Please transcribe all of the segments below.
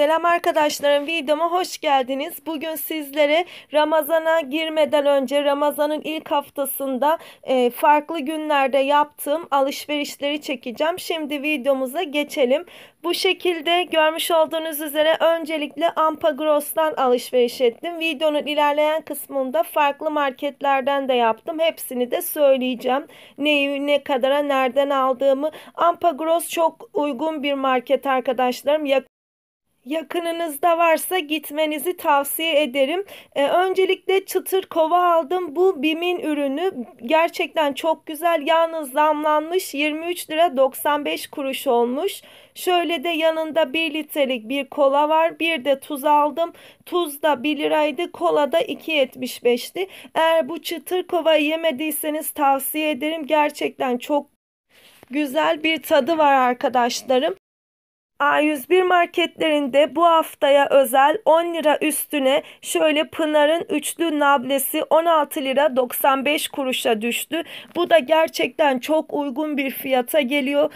Selam arkadaşlarım videoma hoş geldiniz. Bugün sizlere Ramazan'a girmeden önce Ramazan'ın ilk haftasında e, farklı günlerde yaptığım alışverişleri çekeceğim. Şimdi videomuza geçelim. Bu şekilde görmüş olduğunuz üzere öncelikle Ampa alışveriş ettim. Videonun ilerleyen kısmında farklı marketlerden de yaptım. Hepsini de söyleyeceğim. Neyi ne kadara nereden aldığımı. Ampa çok uygun bir market arkadaşlarım. Yakın yakınınızda varsa gitmenizi tavsiye ederim. E, öncelikle çıtır kova aldım. Bu BİM'in ürünü gerçekten çok güzel. Yalnız zamlanmış 23 lira 95 kuruş olmuş. Şöyle de yanında 1 litrelik bir kola var. Bir de tuz aldım. Tuz da 1 liraydı. Kola da 2.75'ti. Eğer bu çıtır kovayı yemediyseniz tavsiye ederim. Gerçekten çok güzel bir tadı var arkadaşlarım. A101 marketlerinde bu haftaya özel 10 lira üstüne şöyle Pınar'ın üçlü nablesi 16 lira 95 kuruşa düştü. Bu da gerçekten çok uygun bir fiyata geliyor.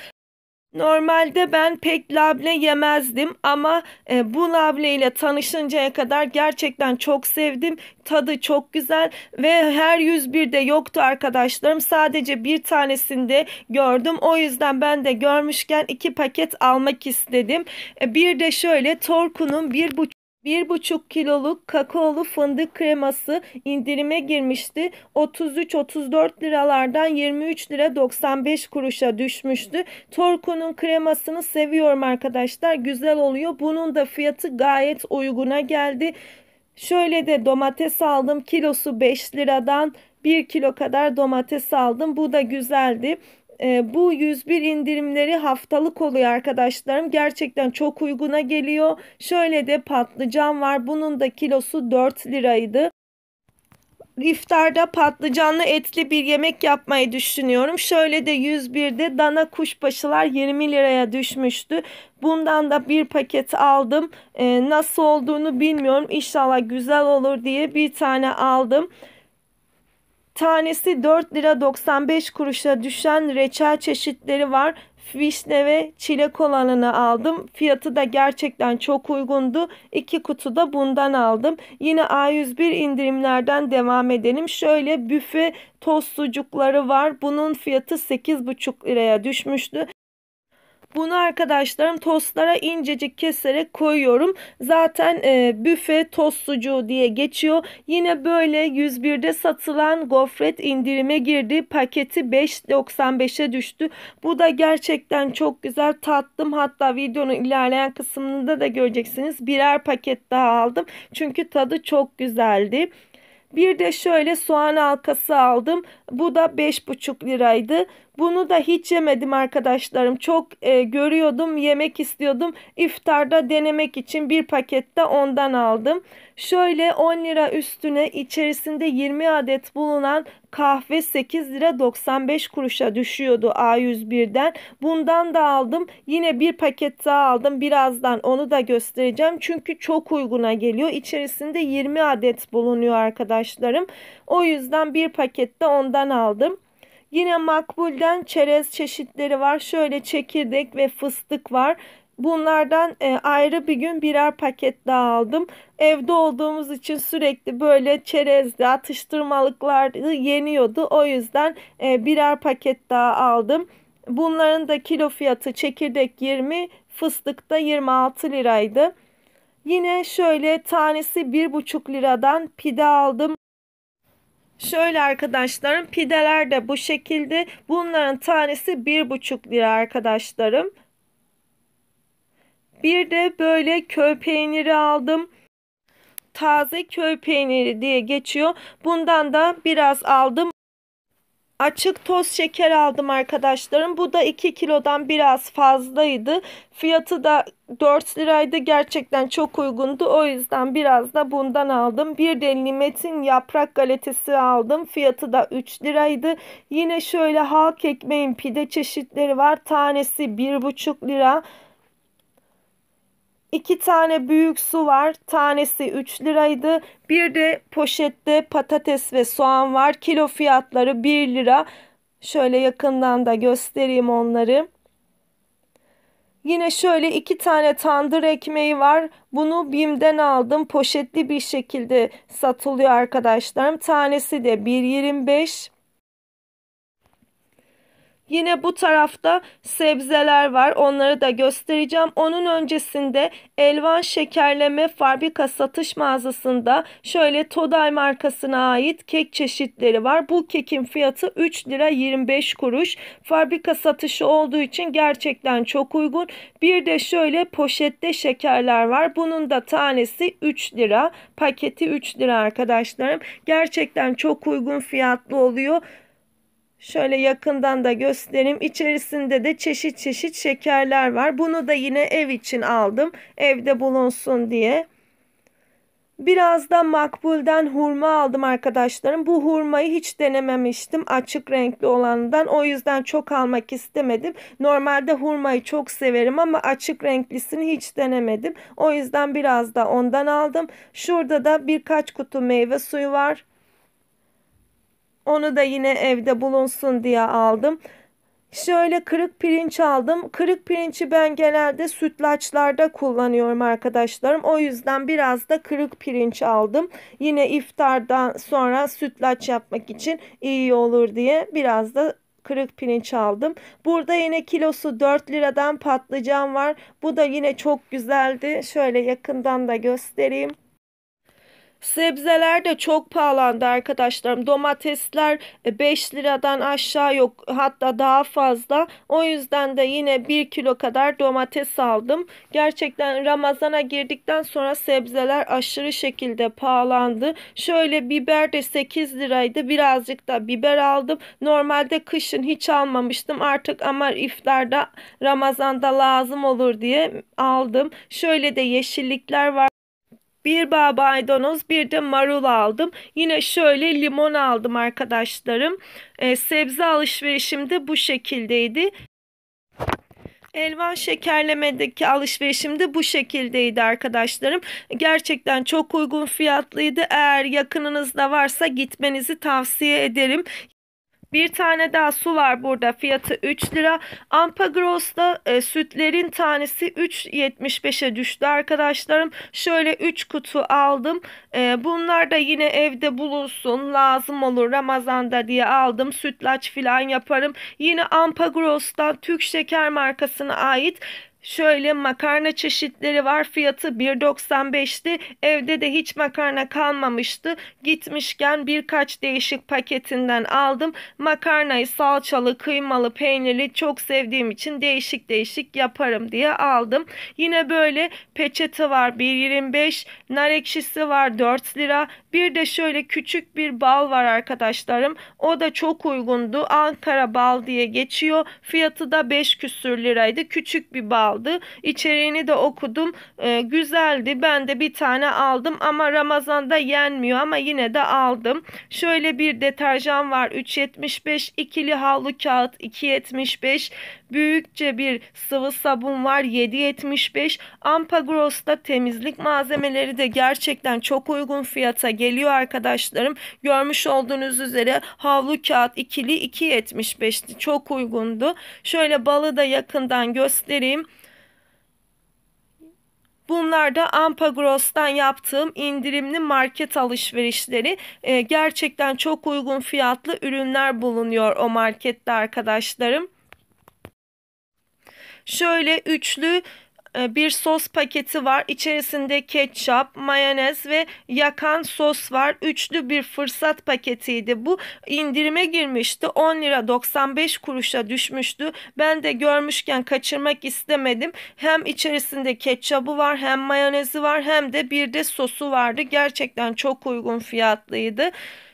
Normalde ben pek labne yemezdim ama e, bu labne ile tanışıncaya kadar gerçekten çok sevdim. Tadı çok güzel ve her 101'de yoktu arkadaşlarım. Sadece bir tanesinde gördüm. O yüzden ben de görmüşken iki paket almak istedim. E, bir de şöyle Torku'nun bir buçuk 1,5 kiloluk kakaolu fındık kreması indirime girmişti. 33-34 liralardan 23 lira 95 kuruşa düşmüştü. Torku'nun kremasını seviyorum arkadaşlar. Güzel oluyor. Bunun da fiyatı gayet uyguna geldi. Şöyle de domates aldım. Kilosu 5 liradan 1 kilo kadar domates aldım. Bu da güzeldi. E, bu 101 indirimleri haftalık oluyor arkadaşlarım. Gerçekten çok uyguna geliyor. Şöyle de patlıcan var. Bunun da kilosu 4 liraydı. İftarda patlıcanlı etli bir yemek yapmayı düşünüyorum. Şöyle de 101'de dana kuşbaşılar 20 liraya düşmüştü. Bundan da bir paket aldım. E, nasıl olduğunu bilmiyorum. İnşallah güzel olur diye bir tane aldım. Tanesi 4 lira 95 kuruşa düşen reçel çeşitleri var. Vişne ve çilek olanını aldım. Fiyatı da gerçekten çok uygundu. İki kutu da bundan aldım. Yine A101 indirimlerden devam edelim. Şöyle büfe tost sucukları var. Bunun fiyatı 8,5 liraya düşmüştü. Bunu arkadaşlarım tostlara incecik keserek koyuyorum. Zaten e, büfe tost sucuğu diye geçiyor. Yine böyle 101'de satılan gofret indirime girdi. Paketi 5.95'e düştü. Bu da gerçekten çok güzel tattım. Hatta videonun ilerleyen kısmında da göreceksiniz. Birer paket daha aldım. Çünkü tadı çok güzeldi. Bir de şöyle soğan halkası aldım. Bu da 5,5 liraydı. Bunu da hiç yemedim arkadaşlarım. Çok e, görüyordum, yemek istiyordum. İftarda denemek için bir pakette ondan aldım. Şöyle 10 lira üstüne içerisinde 20 adet bulunan kahve 8 lira 95 kuruşa düşüyordu A101'den. Bundan da aldım. Yine bir paket daha aldım. Birazdan onu da göstereceğim. Çünkü çok uyguna geliyor. İçerisinde 20 adet bulunuyor arkadaşlarım. O yüzden bir pakette ondan aldım. Yine makbulden çerez çeşitleri var. Şöyle çekirdek ve fıstık var. Bunlardan e, ayrı bir gün birer paket daha aldım. Evde olduğumuz için sürekli böyle çerezli atıştırmalıklar yeniyordu. O yüzden e, birer paket daha aldım. Bunların da kilo fiyatı çekirdek 20, fıstıkta 26 liraydı. Yine şöyle tanesi 1,5 liradan pide aldım. Şöyle arkadaşlarım pideler de bu şekilde. Bunların tanesi bir buçuk lira arkadaşlarım. Bir de böyle köy peyniri aldım. Taze köy peyniri diye geçiyor. Bundan da biraz aldım. Açık toz şeker aldım arkadaşlarım. Bu da 2 kilodan biraz fazlaydı. Fiyatı da 4 liraydı. Gerçekten çok uygundu. O yüzden biraz da bundan aldım. Bir de limetin yaprak galetesi aldım. Fiyatı da 3 liraydı. Yine şöyle halk ekmeğin pide çeşitleri var. Tanesi 1,5 lira. İki tane büyük su var. Tanesi 3 liraydı. Bir de poşette patates ve soğan var. Kilo fiyatları 1 lira. Şöyle yakından da göstereyim onları. Yine şöyle iki tane tandır ekmeği var. Bunu BİM'den aldım. Poşetli bir şekilde satılıyor arkadaşlarım. Tanesi de 1.25. Yine bu tarafta sebzeler var. Onları da göstereceğim. Onun öncesinde Elvan Şekerleme Fabrika Satış Mağazası'nda şöyle Today markasına ait kek çeşitleri var. Bu kekin fiyatı 3 lira 25 kuruş. Fabrika satışı olduğu için gerçekten çok uygun. Bir de şöyle poşette şekerler var. Bunun da tanesi 3 lira. Paketi 3 lira arkadaşlarım. Gerçekten çok uygun fiyatlı oluyor. Şöyle yakından da göstereyim. İçerisinde de çeşit çeşit şekerler var. Bunu da yine ev için aldım. Evde bulunsun diye. Biraz da makbulden hurma aldım arkadaşlarım. Bu hurmayı hiç denememiştim açık renkli olanından. O yüzden çok almak istemedim. Normalde hurmayı çok severim ama açık renklisini hiç denemedim. O yüzden biraz da ondan aldım. Şurada da birkaç kutu meyve suyu var. Onu da yine evde bulunsun diye aldım. Şöyle kırık pirinç aldım. Kırık pirinci ben genelde sütlaçlarda kullanıyorum arkadaşlarım. O yüzden biraz da kırık pirinç aldım. Yine iftardan sonra sütlaç yapmak için iyi olur diye biraz da kırık pirinç aldım. Burada yine kilosu 4 liradan patlıcan var. Bu da yine çok güzeldi. Şöyle yakından da göstereyim. Sebzeler de çok pahalandı arkadaşlarım. Domatesler 5 e, liradan aşağı yok hatta daha fazla. O yüzden de yine 1 kilo kadar domates aldım. Gerçekten Ramazan'a girdikten sonra sebzeler aşırı şekilde pahalandı. Şöyle biber de 8 liraydı. Birazcık da biber aldım. Normalde kışın hiç almamıştım. Artık ama iftarda Ramazan'da lazım olur diye aldım. Şöyle de yeşillikler var. Bir bağ maydanoz bir de marul aldım. Yine şöyle limon aldım arkadaşlarım. E, sebze alışverişim de bu şekildeydi. Elvan şekerlemedeki alışverişim de bu şekildeydi arkadaşlarım. Gerçekten çok uygun fiyatlıydı. Eğer yakınınızda varsa gitmenizi tavsiye ederim. Bir tane daha su var burada fiyatı 3 lira. Ampagros'ta e, sütlerin tanesi 3.75'e düştü arkadaşlarım. Şöyle 3 kutu aldım. E, bunlar da yine evde bulunsun lazım olur Ramazan'da diye aldım. Sütlaç falan yaparım. Yine Ampagros'tan Türk Şeker markasına ait Şöyle makarna çeşitleri var. Fiyatı 1.95'ti. Evde de hiç makarna kalmamıştı. Gitmişken birkaç değişik paketinden aldım. Makarnayı salçalı, kıymalı, peynirli çok sevdiğim için değişik değişik yaparım diye aldım. Yine böyle peçete var 1.25. Nar ekşisi var 4 lira. Bir de şöyle küçük bir bal var arkadaşlarım. O da çok uygundu. Ankara bal diye geçiyor. Fiyatı da 5 küsür liraydı. Küçük bir bal kaldı. İçeriğini de okudum. E, güzeldi. Ben de bir tane aldım ama Ramazan'da yenmiyor ama yine de aldım. Şöyle bir deterjan var. 3.75 ikili havlu kağıt 2.75 büyükçe bir sıvı sabun var 7.75 Ampagros'ta temizlik malzemeleri de gerçekten çok uygun fiyata geliyor arkadaşlarım. Görmüş olduğunuz üzere havlu kağıt ikili 2.75'ti. Çok uygundu. Şöyle balı da yakından göstereyim. Bunlar da Ampagros'tan yaptığım indirimli market alışverişleri. E, gerçekten çok uygun fiyatlı ürünler bulunuyor o markette arkadaşlarım. Şöyle üçlü e, bir sos paketi var. İçerisinde ketçap, mayonez ve yakan sos var. Üçlü bir fırsat paketiydi. Bu indirime girmişti. 10 lira 95 kuruşa düşmüştü. Ben de görmüşken kaçırmak istemedim. Hem içerisinde ketçabı var, hem mayonezi var, hem de bir de sosu vardı. Gerçekten çok uygun fiyatlıydı.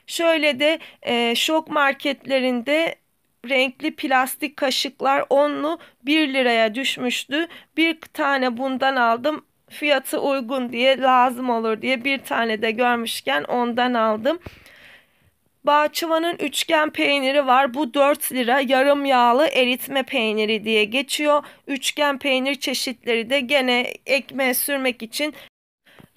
Şöyle de e, şok marketlerinde renkli plastik kaşıklar onlu 1 liraya düşmüştü. Bir tane bundan aldım. Fiyatı uygun diye lazım olur diye bir tane de görmüşken ondan aldım. Bahçıvanın üçgen peyniri var. Bu 4 lira yarım yağlı eritme peyniri diye geçiyor. Üçgen peynir çeşitleri de gene ekmeğe sürmek için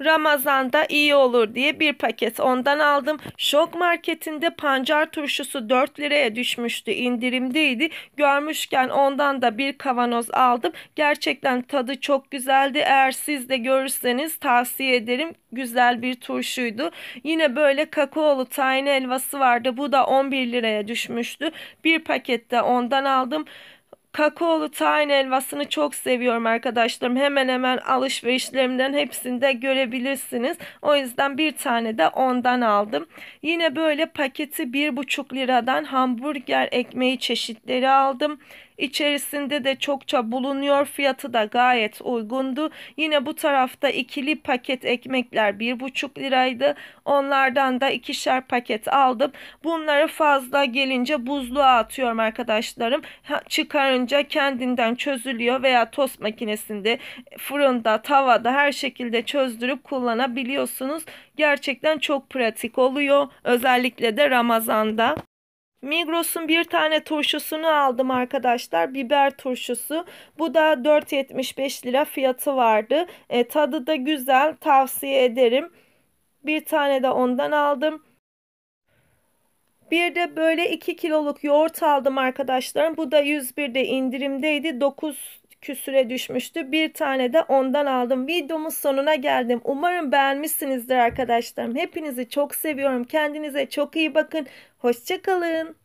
Ramazan'da iyi olur diye bir paket ondan aldım. Şok marketinde pancar turşusu 4 liraya düşmüştü indirimdeydi. Görmüşken ondan da bir kavanoz aldım. Gerçekten tadı çok güzeldi. Eğer siz de görürseniz tavsiye ederim. Güzel bir turşuydu. Yine böyle kakaolu tane elvası vardı. Bu da 11 liraya düşmüştü. Bir pakette ondan aldım. Kakaolu tayin helvasını çok seviyorum arkadaşlarım. Hemen hemen alışverişlerimden hepsinde görebilirsiniz. O yüzden bir tane de ondan aldım. Yine böyle paketi 1,5 liradan hamburger ekmeği çeşitleri aldım içerisinde de çokça bulunuyor. Fiyatı da gayet uygundu. Yine bu tarafta ikili paket ekmekler bir buçuk liraydı. Onlardan da ikişer paket aldım. Bunları fazla gelince buzluğa atıyorum arkadaşlarım. Çıkarınca kendinden çözülüyor veya tost makinesinde, fırında, tavada her şekilde çözdürüp kullanabiliyorsunuz. Gerçekten çok pratik oluyor. Özellikle de Ramazan'da. Migros'un bir tane turşusunu aldım arkadaşlar. Biber turşusu. Bu da 4.75 lira fiyatı vardı. E, tadı da güzel. Tavsiye ederim. Bir tane de ondan aldım. Bir de böyle 2 kiloluk yoğurt aldım arkadaşlarım. Bu da 101'de indirimdeydi. 9 küsüre düşmüştü. Bir tane de ondan aldım. Videomun sonuna geldim. Umarım beğenmişsinizdir arkadaşlarım. Hepinizi çok seviyorum. Kendinize çok iyi bakın. Hoşçakalın.